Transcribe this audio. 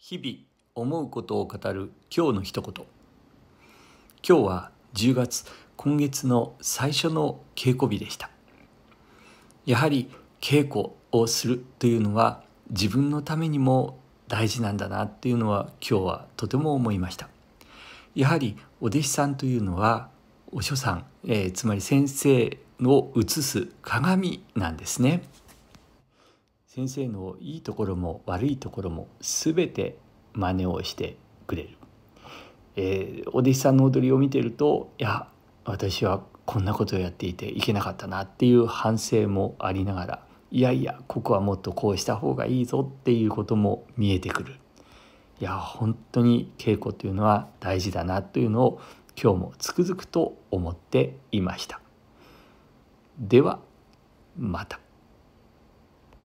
日々思うことを語る今日の一言今日は10月今月の最初の稽古日でしたやはり稽古をするというのは自分のためにも大事なんだなっていうのは今日はとても思いましたやはりお弟子さんというのはお書さん、えー、つまり先生を映す鏡なんですね。先生のいいところも悪いところも全て真似をしてくれる、えー、お弟子さんの踊りを見てるといや私はこんなことをやっていていけなかったなっていう反省もありながらいやいやここはもっとこうした方がいいぞっていうことも見えてくるいや本当に稽古というのは大事だなというのを今日もつくづくと思っていましたではまた。